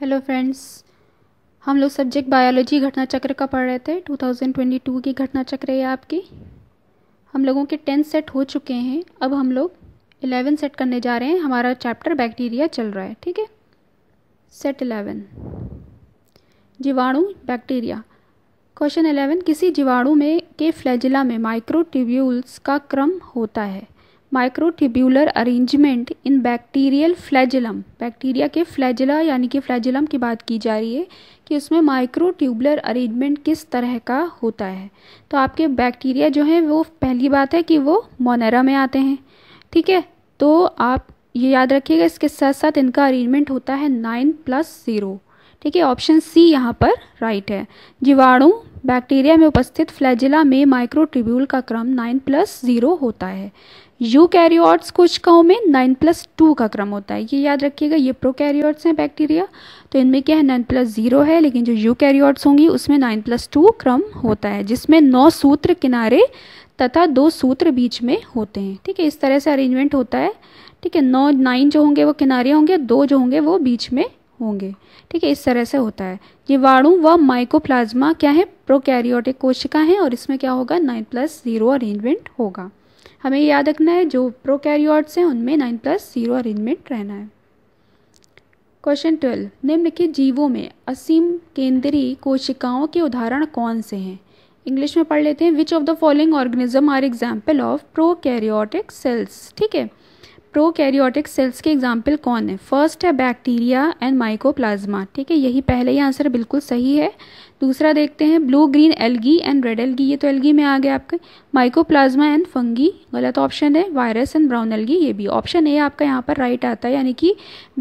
hello friends हम लोग subject biology घटना चक्र का पढ़ रहे थे 2022 की घटना चक्र है आपकी हम लोगों के टेंथ सेट हो चुके हैं अब हम लोग इलेवन सेट करने जा रहे हैं हमारा चैप्टर बैक्टीरिया चल रहा है ठीक है सेट इलेवन जीवाणु बैक्टीरिया क्वेश्चन इलेवन किसी जीवाणु में के फ्लैजिला में माइक्रोट्यूब्यूल्स का क्रम होता है microtubular arrangement in bacterial flagellum bacteria के फ्लैजिला यानी कि फ्लैजिलम की बात की जा रही है कि उसमें माइक्रोट्यूबुलर अरेंजमेंट किस तरह का होता है तो आपके बैक्टीरिया जो हैं वो पहली बात है कि वो मोनेरा में आते हैं ठीक है तो आप ये याद रखिएगा इसके साथ साथ इनका अरेंजमेंट होता है नाइन प्लस ज़ीरो ठीक है ऑप्शन सी यहाँ पर राइट है जीवाणु बैक्टीरिया में उपस्थित फ्लैजिला में माइक्रोट्रिब्यूल का क्रम नाइन प्लस ज़ीरो होता है यूकैरियोट्स कुछ कहों में नाइन प्लस टू का क्रम होता है ये याद रखिएगा ये प्रोकैरियोट्स हैं बैक्टीरिया तो इनमें क्या है नाइन प्लस जीरो है लेकिन जो यूकैरियोट्स होंगी उसमें नाइन प्लस टू क्रम होता है जिसमें नौ सूत्र किनारे तथा दो सूत्र बीच में होते हैं ठीक है इस तरह से अरेंजमेंट होता है ठीक है नौ नाइन जो होंगे वो किनारे होंगे दो जो होंगे वो बीच में होंगे ठीक है इस तरह से होता है ये वाणु व वा माइकोप्लाज्मा क्या है प्रोकैरियोटिक कोशिका हैं और इसमें क्या होगा नाइन प्लस जीरो अरेंजमेंट होगा हमें याद रखना है जो प्रोकैरियोट्स हैं उनमें नाइन प्लस जीरो अरेंजमेंट रहना है क्वेश्चन ट्वेल्व निम्नलिखित जीवों में असीम केंद्रीय कोशिकाओं के उदाहरण कौन से हैं इंग्लिश में पढ़ लेते हैं which of the following organism are example of prokaryotic cells ठीक है प्रोकैरियोटिक सेल्स के एग्जाम्पल कौन है फर्स्ट है बैक्टीरिया एंड माइकोप्लाज्मा ठीक है यही पहले ही आंसर बिल्कुल सही है दूसरा देखते हैं blue green algae and red algae ये तो एलगी में आ गया आपके माइकोप्लाज्मा एंड फंगी गलत ऑप्शन है वायरस एंड ब्राउन एलगी ये भी ऑप्शन ए आपका यहाँ पर राइट आता है यानी कि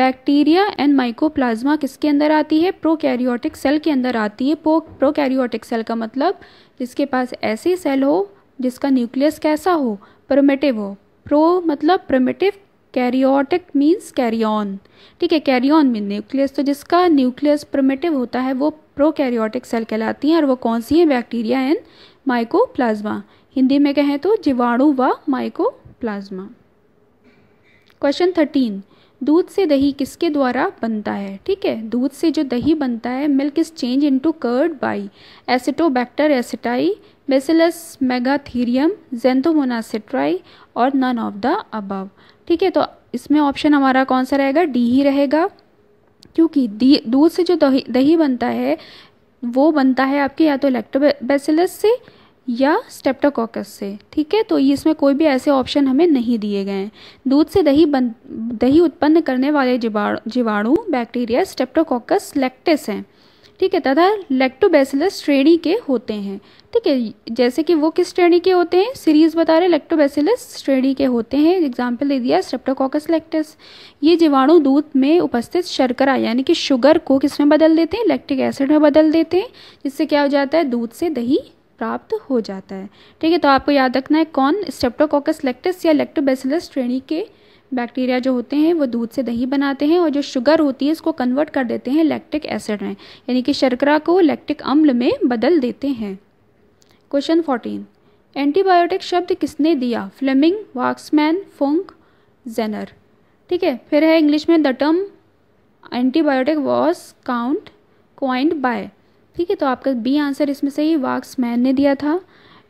बैक्टीरिया एंड माइकोप्लाज्मा किसके अंदर आती है प्रोकैरियोटिक सेल के अंदर आती है प्रोकैरियोटिक सेल का मतलब जिसके पास ऐसी सेल हो जिसका न्यूक्लियस कैसा हो प्रोमेटिव हो प्रो मतलब प्रोमेटिव कैरियोटिक मीन्स कैरियन ठीक है कैरियन मीन न्यूक्लियस तो जिसका न्यूक्लियस प्रमेटिव होता है वो प्रोकैरियोटिक सेल कहलाती हैं और वो कौन सी हैं बैक्टीरिया एंड माइकोप्लाज्मा हिंदी में कहें तो जीवाणु व माइकोप्लाज्मा क्वेश्चन थर्टीन दूध से दही किसके द्वारा बनता है ठीक है दूध से जो दही बनता है milk is change to curd by Acetobacter aceti Bacillus megaterium Xanthomonas citri और नन ऑफ द अबव ठीक है तो इसमें ऑप्शन हमारा कौन सा रहेगा डी ही रहेगा क्योंकि दूध से जो दही दही बनता है वो बनता है आपके या तो लैक्टोबैसिलस से या स्टेप्टोकोकस से ठीक है तो इसमें कोई भी ऐसे ऑप्शन हमें नहीं दिए गए हैं दूध से दही बन दही उत्पन्न करने वाले जीवाणु जीवाणु बैक्टीरिया स्टेप्टोकोकस लैक्टिस हैं ठीक है तथा लेक्टोबैसिलस श्रेणी के होते हैं ठीक है जैसे कि वो किस श्रेणी के होते हैं सीरीज बता रहे लेक्टोबैसिलस श्रेणी के होते हैं एग्जाम्पल दे दिया स्ट्रेप्टोकोकस लैक्टस ये जीवाणु दूध में उपस्थित शर्करा यानी कि शुगर को किस में बदल देते हैं लैक्टिक एसिड में बदल देते हैं जिससे क्या हो जाता है दूध से दही प्राप्त हो जाता है ठीक है तो आपको याद रखना है कौन स्टेप्टोकोकस लैक्टस या लेक्टोबैसिलस श्रेणी के बैक्टीरिया जो होते हैं वो दूध से दही बनाते हैं और जो शुगर होती है इसको कन्वर्ट कर देते हैं लैक्टिक एसिड में यानी कि शर्करा को लैक्टिक अम्ल में बदल देते हैं क्वेश्चन फोर्टीन एंटीबायोटिक शब्द किसने दिया फ्लेमिंग वाक्समैन फोंक जेनर ठीक है फिर है इंग्लिश में the term antibiotic was count coined by ठीक है तो आपका बी आंसर इसमें सही वाक्समैन ने दिया था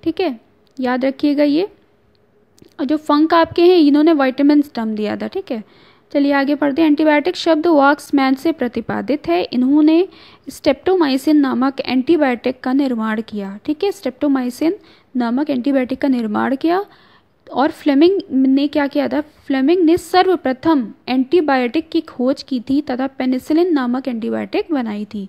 ठीक है याद रखिएगा ये और जो फंक आपके हैं इन्होंने वाइटामिन टर्म दिया था ठीक है चलिए आगे पढ़ते हैं एंटीबायोटिक शब्द वॉक्समैन से प्रतिपादित है इन्होंने स्टेप्टोमाइसिन नामक एंटीबायोटिक का निर्माण किया ठीक है स्टेप्टोमाइसिन नामक एंटीबायोटिक का निर्माण किया और फ्लेमिंग ने क्या किया था फ्लेमिंग ने सर्वप्रथम एंटीबायोटिक की खोज की थी तथा पेनिसिलिन नामक एंटीबायोटिक बनाई थी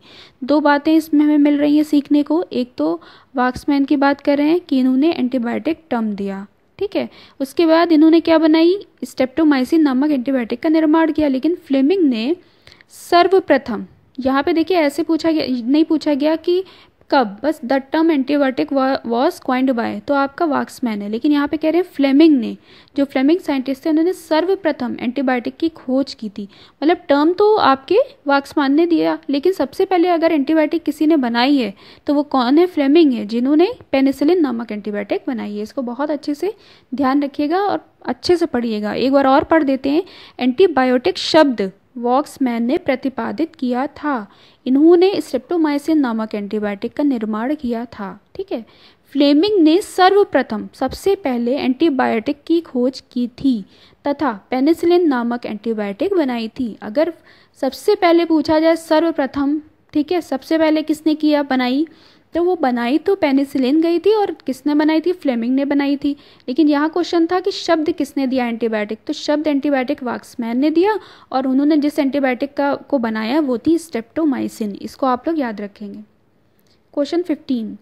दो बातें इसमें हमें मिल रही हैं सीखने को एक तो वाक्समैन की बात कर रहे हैं कि इन्होंने एंटीबायोटिक टर्म दिया ठीक है उसके बाद इन्होंने क्या बनाई स्टेप्टोमाइसिन नामक एंटीबायोटिक का निर्माण किया लेकिन फ्लेमिंग ने सर्वप्रथम यहाँ पे देखिए ऐसे पूछा गया नहीं पूछा गया कि कब बस the term antibiotic was coined by तो आपका वाक्समैन है लेकिन यहाँ पे कह रहे हैं फ्लेमिंग ने जो फ्लेमिंग साइंटिस्ट थे उन्होंने सर्वप्रथम एंटीबायोटिक की खोज की थी मतलब टर्म तो आपके वाक्समैन ने दिया लेकिन सबसे पहले अगर एंटीबायोटिक किसी ने बनाई है तो वो कौन है फ्लेमिंग है जिन्होंने पेनिसिलिन नामक एंटीबायोटिक बनाई है इसको बहुत अच्छे से ध्यान रखिएगा और अच्छे से पढ़िएगा एक बार और पढ़ देते हैं एंटीबायोटिक शब्द वॉक्समैन ने प्रतिपादित किया था इन्होंने स्ट्रेप्टोमाइसिन नामक एंटीबायोटिक का निर्माण किया था ठीक है फ्लेमिंग ने सर्वप्रथम सबसे पहले एंटीबायोटिक की खोज की थी तथा पेनिसिलिन नामक एंटीबायोटिक बनाई थी अगर सबसे पहले पूछा जाए सर्वप्रथम ठीक है सबसे पहले किसने किया बनाई तो वो बनाई तो पेनिसिलिन गई थी और किसने बनाई थी फ्लेमिंग ने बनाई थी लेकिन यहाँ क्वेश्चन था कि शब्द किसने दिया एंटीबायोटिक तो शब्द एंटीबायोटिक वाक्समैन ने दिया और उन्होंने जिस एंटीबायोटिक का को बनाया वो थी स्टेप्टोमाइसिन इसको आप लोग याद रखेंगे क्वेश्चन फिफ्टीन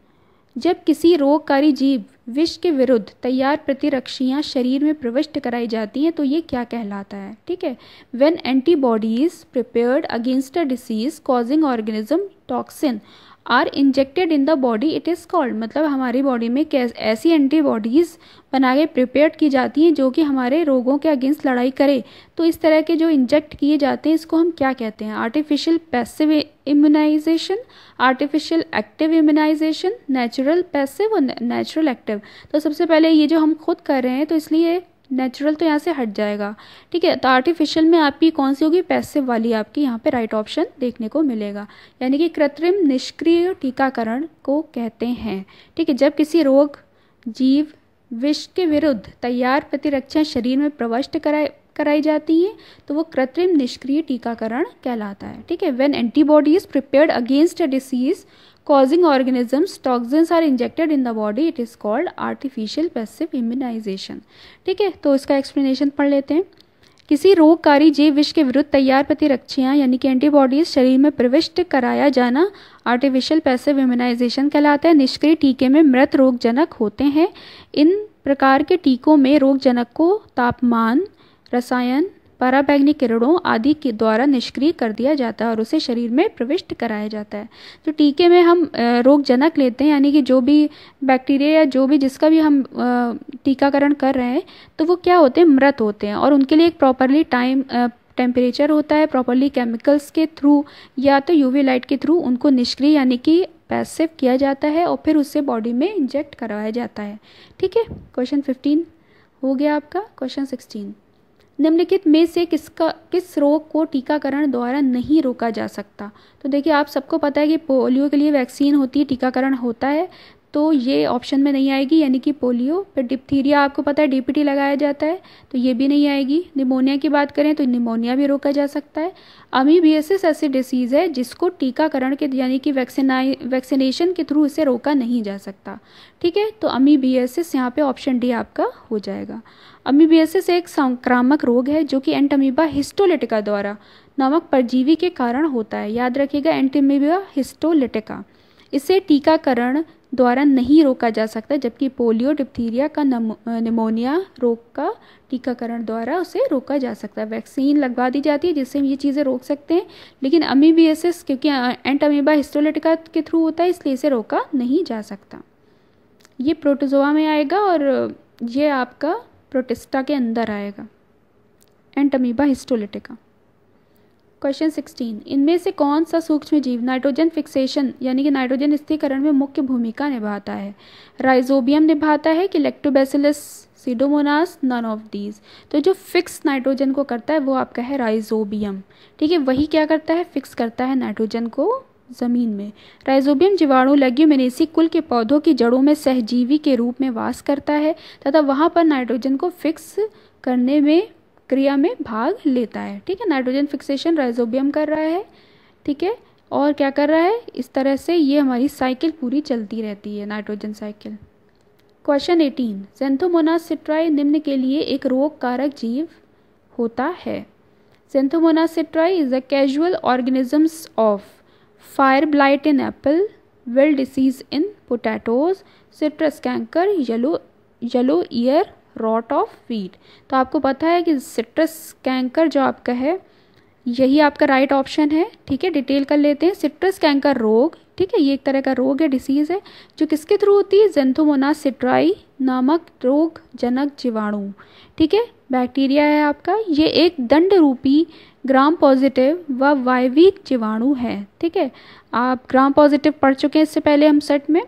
जब किसी रोगकारी जीव विष के विरुद्ध तैयार प्रतिरक्षियाँ शरीर में प्रविष्ट कराई जाती हैं तो ये क्या कहलाता है ठीक है when antibodies prepared against a disease causing organism toxin are injected in the body it is called मतलब हमारी बॉडी में ऐसी एंटीबॉडीज़ बना के प्रिपेयर की जाती हैं जो कि हमारे रोगों के अगेंस्ट लड़ाई करे तो इस तरह के जो इंजेक्ट किए जाते हैं इसको हम क्या कहते हैं artificial passive immunization artificial active immunization natural passive और नेचुरल एक्टिव तो सबसे पहले ये जो हम खुद कर रहे हैं तो इसलिए नेचुरल तो यहाँ से हट जाएगा ठीक है तो आर्टिफिशियल में आपकी कौन सी होगी पैसिव वाली आपकी यहाँ पे राइट ऑप्शन देखने को मिलेगा यानी कि कृत्रिम निष्क्रिय टीकाकरण को कहते हैं ठीक है जब किसी रोग जीव विष के विरुद्ध तैयार प्रतिरक्षा शरीर में प्रविष्ट कराए कराई जाती है तो वो कृत्रिम निष्क्रिय टीकाकरण कहलाता है ठीक है when antibodies prepare against a disease causing organisms toxins are injected in the body it is called artificial passive immunization ठीक है तो इसका एक्सप्लेनेशन पढ़ लेते हैं किसी रोगकारी जीव विष के विरुद्ध तैयार प्रतिरक्षियाँ यानी कि एंटीबॉडीज शरीर में प्रविष्ट कराया जाना आर्टिफिशियल पैसिव इम्यूनाइजेशन कहलाता है निष्क्रिय टीके में मृत रोगजनक होते हैं इन प्रकार के टीकों में रोगजनक को तापमान रसायन पराबैग्नी किरणों आदि के द्वारा निष्क्रिय कर दिया जाता है और उसे शरीर में प्रविष्ट कराया जाता है तो टीके में हम रोगजनक लेते हैं यानी कि जो भी बैक्टीरिया या जो भी जिसका भी हम टीकाकरण कर रहे हैं तो वो क्या होते हैं मृत होते हैं और उनके लिए एक प्रॉपरली टाइम टेम्परेचर होता है प्रॉपरली केमिकल्स के थ्रू या तो यूवी लाइट के थ्रू उनको निष्क्रिय यानी कि पैसिव किया जाता है और फिर उससे बॉडी में इंजेक्ट करवाया जाता है ठीक है क्वेश्चन फिफ्टीन हो गया आपका क्वेश्चन सिक्सटीन निम्नलिखित में से किसका किस रोग को टीकाकरण द्वारा नहीं रोका जा सकता तो देखिए आप सबको पता है कि पोलियो के लिए वैक्सीन होती है टीकाकरण होता है तो ये ऑप्शन में नहीं आएगी यानी कि पोलियो फिर डिप्थीरिया आपको पता है डीपीटी लगाया जाता है तो ये भी नहीं आएगी निमोनिया की बात करें तो निमोनिया भी रोका जा सकता है अमीबियसिस ऐसी डिसीज़ है जिसको टीकाकरण के यानी कि वैक्सीनाई वैक्सीनेशन के थ्रू इसे रोका नहीं जा सकता ठीक है तो अमीबियसिस यहाँ पर ऑप्शन डी आपका हो जाएगा अमीबियसिस एक संक्रामक रोग है जो कि एंटमीबा हिस्टोलिटिका द्वारा नमक परजीवी के कारण होता है याद रखिएगा एंटमीबा हिस्टोलिटिका इसे टीकाकरण द्वारा नहीं रोका जा सकता जबकि पोलियो डिप्थीरिया का निमोनिया रोग का टीकाकरण द्वारा उसे रोका जा सकता है वैक्सीन लगवा दी जाती है जिससे हम ये चीज़ें रोक सकते हैं लेकिन अमीबीएसएस क्योंकि एंट अमीबा हिस्टोलिटिका के थ्रू होता है इसलिए इसे रोका नहीं जा सकता ये प्रोटोजोआ में आएगा और ये आपका प्रोटेस्टा के अंदर आएगा एंट अमीबा हिस्टोलिटिका क्वेश्चन 16 इनमें से कौन सा सूक्ष्म जीव नाइट्रोजन फिक्सेशन यानी कि नाइट्रोजन स्थिरीकरण में मुख्य भूमिका निभाता है राइजोबियम निभाता है कि Lactobacillus Pseudomonas none of these तो जो फिक्स नाइट्रोजन को करता है वो आपका है राइजोबियम ठीक है वही क्या करता है फिक्स करता है नाइट्रोजन को ज़मीन में राइजोबियम जीवाणु लेग्यूमिनेसी कुल के पौधों की जड़ों में सहजीवी के रूप में वास करता है तथा वहाँ पर नाइट्रोजन को फिक्स करने में क्रिया में भाग लेता है ठीक है नाइट्रोजन फिक्सेशन राइजोबियम कर रहा है ठीक है और क्या कर रहा है इस तरह से ये हमारी साइकिल पूरी चलती रहती है nitrogen cycle question eighteen Xanthomonas citri निम्न के लिए एक रोग कारक जीव होता है Xanthomonas citri is a casual organisms of fire blight in apple wilt disease in potatoes citrus canker yellow yellow ear rot of wheat तो आपको पता है कि सिट्रस कैंकर जो आपका है यही आपका राइट right ऑप्शन है ठीक है डिटेल कर लेते हैं सिट्रस कैंकर रोग ठीक है ये एक तरह का रोग है डिसीज़ है जो किसके थ्रू होती है जेंथोमोना सिट्राई नामक रोग जनक जीवाणु ठीक है बैक्टीरिया है आपका ये एक दंड रूपी ग्राम पॉजिटिव व वायविक जीवाणु है ठीक है आप ग्राम पॉजिटिव पढ़ चुके हैं इससे पहले हम सेट में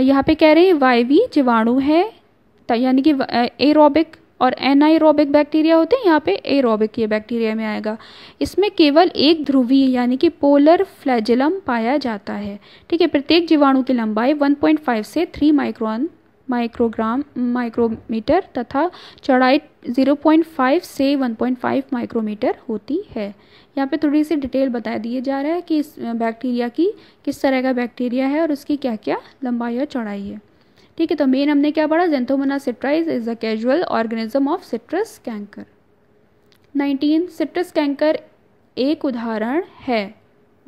यहाँ पे कह रहे हैं वायवी जीवाणु है यानी कि एरोबिक और एनाइरोबिक बैक्टीरिया होते हैं यहाँ पे एरोबिक ये बैक्टीरिया में आएगा इसमें केवल एक ध्रुवीय यानी कि पोलर फ्लैजिलम पाया जाता है ठीक है प्रत्येक जीवाणु की लंबाई 1.5 से 3 माइक्रोन माइक्रोग्राम माइक्रोमीटर तथा चौड़ाई 0.5 से 1.5 माइक्रोमीटर होती है यहाँ पे थोड़ी सी डिटेल बता दिए जा रहा है कि इस बैक्टीरिया की किस तरह का बैक्टीरिया है और उसकी क्या क्या लंबाई और चौड़ाई है ठीक है तो मेन हमने क्या पढ़ा Xanthomonas citri is a casual organism of citrus canker nineteen citrus canker एक उदाहरण है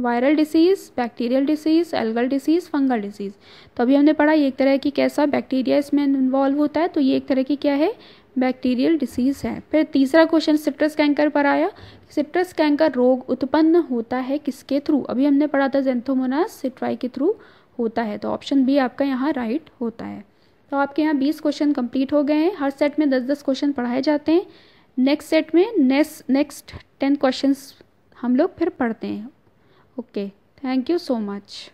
viral disease bacterial disease algal disease fungal disease तो अभी हमने पढ़ा ये एक तरह की कैसा बैक्टीरिया इसमें इन्वॉल्व होता है तो ये एक तरह की क्या है बैक्टीरियल डिसीज़ है फिर तीसरा क्वेश्चन सिट्रस कैंकर पर आया सिट्रस कैंकर रोग उत्पन्न होता है किसके थ्रू अभी हमने पढ़ा था जेंथोमोनास सिट्राई के थ्रू होता है तो ऑप्शन बी आपका यहाँ राइट होता है तो आपके यहाँ बीस क्वेश्चन कंप्लीट हो गए हैं हर सेट में दस दस क्वेश्चन पढ़ाए जाते हैं नेक्स्ट सेट में नेक्स्ट नेक्स्ट टेन क्वेश्चन हम लोग फिर पढ़ते हैं okay thank you so much